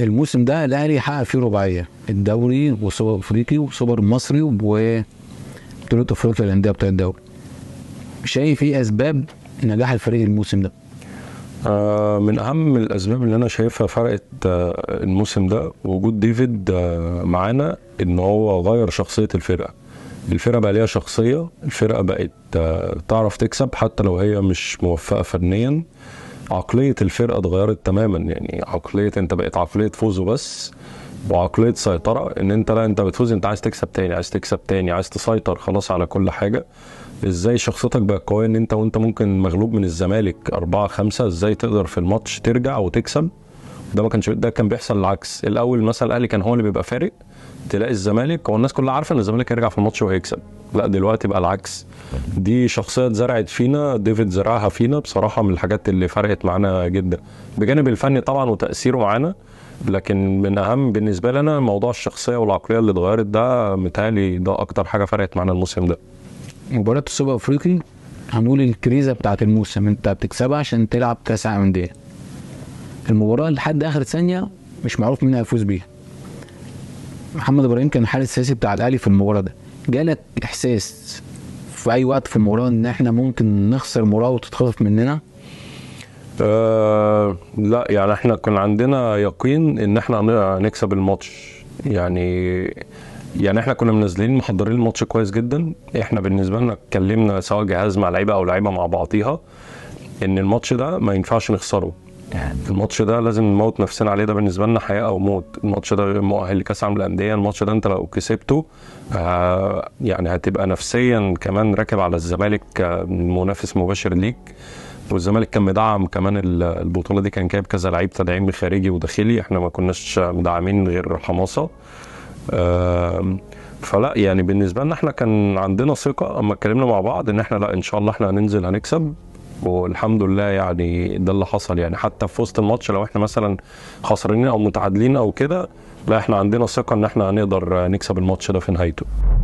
الموسم ده الاهلي حقق فيه رباعيه الدوري وسوبر افريقي وسوبر مصري وبطوله افريقيا للانديه بتاع الدوري شايف ايه اسباب نجاح الفريق الموسم ده؟ آه، من اهم الاسباب اللي انا شايفها فرقت آه، الموسم ده وجود ديفيد آه، معانا ان هو غير شخصيه الفرقه الفرقه بقى ليها شخصيه الفرقه بقت تعرف تكسب حتى لو هي مش موفقه فنيا عقليه الفرقه اتغيرت تماما يعني عقليه انت بقت عقليه فوز وبس وعقليه سيطره ان انت لا انت بتفوز انت عايز تكسب تاني عايز تكسب تاني عايز تسيطر خلاص على كل حاجه ازاي شخصيتك بقت قويه ان انت وانت ممكن مغلوب من الزمالك أربعة خمسة ازاي تقدر في الماتش ترجع وتكسب ده ما كانش ده كان بيحصل العكس الاول مثلا الاهلي كان هو اللي بيبقى فارق تلاقي الزمالك هو الناس كلها عارفه ان الزمالك هيرجع في الماتش وهيكسب لا دلوقتي بقى العكس دي شخصيه اتزرعت فينا ديفيد زرعها فينا بصراحه من الحاجات اللي فرقت معانا جدا بجانب الفني طبعا وتاثيره معانا لكن من اهم بالنسبه لي انا موضوع الشخصيه والعقليه اللي اتغيرت ده متهيألي ده اكتر حاجه فرقت معانا الموسم ده مباراه السوبر افريقي هنقول الكريزه بتاعت الموسم انت بتكسبها عشان تلعب تسع انديه المباراه لحد اخر ثانيه مش معروف مين هيفوز بيها محمد ابراهيم كان الحارس السياسي بتاع الاهلي في المباراه ده جالك احساس في اي وقت في المباراه ان احنا ممكن نخسر مباراه وتتخطف مننا أه لا يعني احنا كان عندنا يقين ان احنا هنكسب الماتش يعني يعني احنا كنا منزلين محضرين الماتش كويس جدا احنا بالنسبه لنا اتكلمنا سواء جهاز مع لعيبه او لعيبه مع بعضيها ان الماتش ده ما ينفعش نخسره يعني الماتش ده لازم نموت نفسنا عليه ده بالنسبه لنا حياه او موت الماتش ده مؤهل لكاس عالم الانديه الماتش ده انت لو كسبته آه يعني هتبقى نفسيا كمان راكب على الزمالك آه، منافس مباشر ليك والزمالك كان مدعم كمان البطوله دي كان جايب كذا لعيب تدعيم خارجي وداخلي احنا ما كناش مدعمين غير حماصه آه فلا يعني بالنسبه لنا احنا كان عندنا ثقه اما اتكلمنا مع بعض ان احنا لا ان شاء الله احنا هننزل هنكسب والحمد لله يعني ده اللي حصل يعني حتى في وسط الماتش لو احنا مثلا خسرانين او متعادلين او كده لا احنا عندنا ثقه ان احنا هنقدر نكسب الماتش ده في نهايته